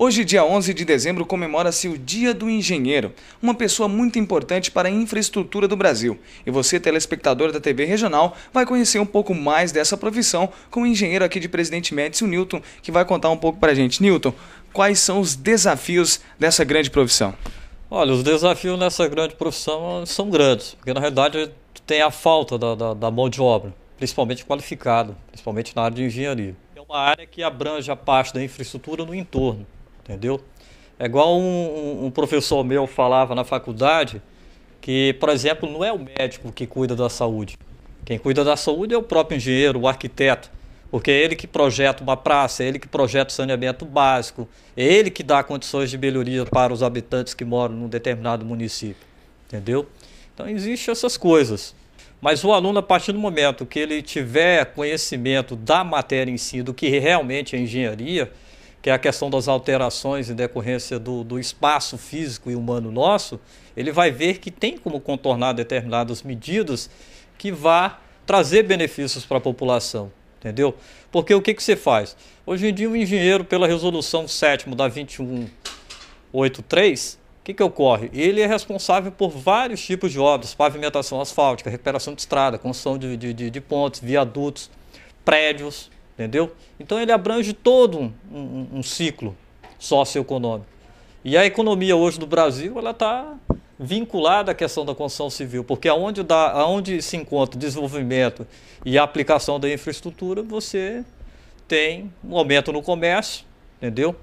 Hoje, dia 11 de dezembro, comemora-se o Dia do Engenheiro, uma pessoa muito importante para a infraestrutura do Brasil. E você, telespectador da TV Regional, vai conhecer um pouco mais dessa profissão com o engenheiro aqui de Presidente Médici, o Newton, que vai contar um pouco para a gente. Newton, quais são os desafios dessa grande profissão? Olha, os desafios nessa grande profissão são grandes, porque na realidade tem a falta da, da, da mão de obra, principalmente qualificada, principalmente na área de engenharia. É uma área que abrange a parte da infraestrutura no entorno entendeu? É igual um, um professor meu falava na faculdade que, por exemplo, não é o médico que cuida da saúde. Quem cuida da saúde é o próprio engenheiro, o arquiteto, porque é ele que projeta uma praça, é ele que projeta o saneamento básico, é ele que dá condições de melhoria para os habitantes que moram num determinado município, entendeu? Então existem essas coisas. Mas o aluno, a partir do momento que ele tiver conhecimento da matéria em si, do que realmente é engenharia, que é a questão das alterações em decorrência do, do espaço físico e humano nosso, ele vai ver que tem como contornar determinadas medidas que vá trazer benefícios para a população, entendeu? Porque o que, que você faz? Hoje em dia, o engenheiro, pela resolução 7 da 2183, o que, que ocorre? Ele é responsável por vários tipos de obras, pavimentação asfáltica, recuperação de estrada, construção de, de, de, de pontes, viadutos, prédios, Entendeu? Então ele abrange todo um, um, um ciclo socioeconômico. E a economia hoje do Brasil ela está vinculada à questão da construção civil, porque aonde, dá, aonde se encontra desenvolvimento e aplicação da infraestrutura, você tem um aumento no comércio, entendeu?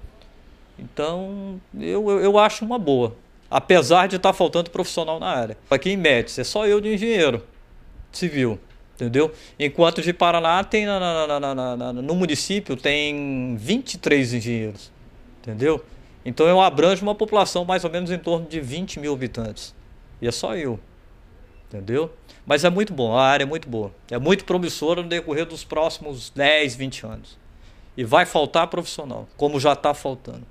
Então, eu, eu, eu acho uma boa, apesar de estar tá faltando profissional na área. Aqui em Métis, é só eu de engenheiro civil entendeu? Enquanto de Paraná tem na, na, na, no município tem 23 engenheiros, entendeu? Então eu abranjo uma população mais ou menos em torno de 20 mil habitantes. E é só eu, entendeu? Mas é muito bom, a área é muito boa. É muito promissora no decorrer dos próximos 10, 20 anos. E vai faltar profissional, como já está faltando.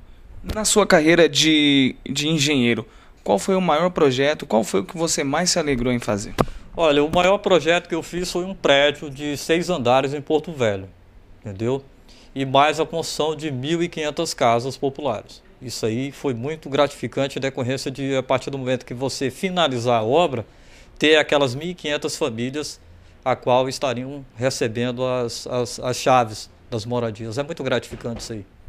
Na sua carreira de, de engenheiro, qual foi o maior projeto, qual foi o que você mais se alegrou em fazer? Olha, o maior projeto que eu fiz foi um prédio de seis andares em Porto Velho, entendeu? E mais a construção de 1.500 casas populares. Isso aí foi muito gratificante decorrência de, a partir do momento que você finalizar a obra, ter aquelas 1.500 famílias a qual estariam recebendo as, as, as chaves das moradias. É muito gratificante isso aí.